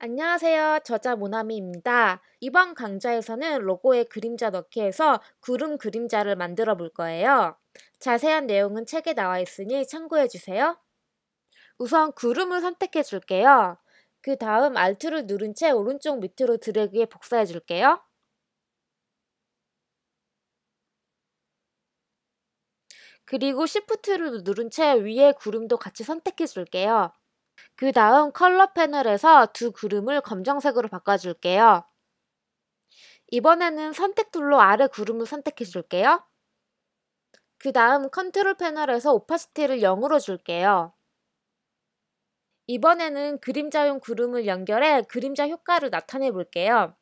안녕하세요. 저자 모나미입니다. 이번 강좌에서는 로고에 그림자 넣기에서 구름 그림자를 만들어 볼 거예요. 자세한 내용은 책에 나와 있으니 참고해 주세요. 우선 구름을 선택해 줄게요. 그 다음 Alt를 누른 채 오른쪽 밑으로 드래그해 복사해 줄게요. 그리고 Shift를 누른 채 위에 구름도 같이 선택해 줄게요. 그 다음 컬러 패널에서 두 구름을 검정색으로 바꿔줄게요. 이번에는 선택 툴로 아래 구름을 선택해 줄게요. 그 다음 컨트롤 패널에서 오파시티를 0으로 줄게요. 이번에는 그림자용 구름을 연결해 그림자 효과를 나타내 볼게요.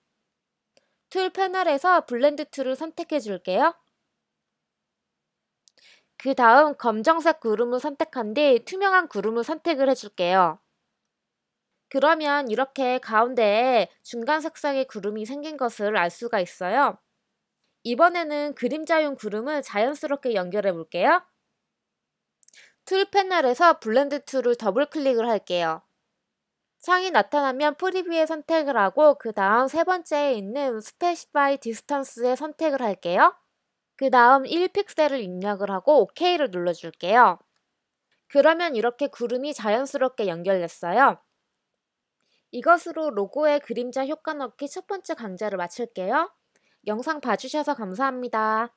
툴 패널에서 블렌드 툴을 선택해 줄게요. 그 다음 검정색 구름을 선택한 뒤 투명한 구름을 선택을 해줄게요. 그러면 이렇게 가운데에 중간 색상의 구름이 생긴 것을 알 수가 있어요. 이번에는 그림자용 구름을 자연스럽게 연결해 볼게요. 툴 패널에서 블렌드 툴을 더블 클릭을 할게요. 창이 나타나면 프리뷰에 선택을 하고 그 다음 세 번째에 있는 스페시파이 디스턴스에 선택을 할게요. 그 다음 1픽셀을 입력을 하고 OK를 눌러줄게요. 그러면 이렇게 구름이 자연스럽게 연결됐어요. 이것으로 로고의 그림자 효과 넣기 첫 번째 강좌를 마칠게요. 영상 봐주셔서 감사합니다.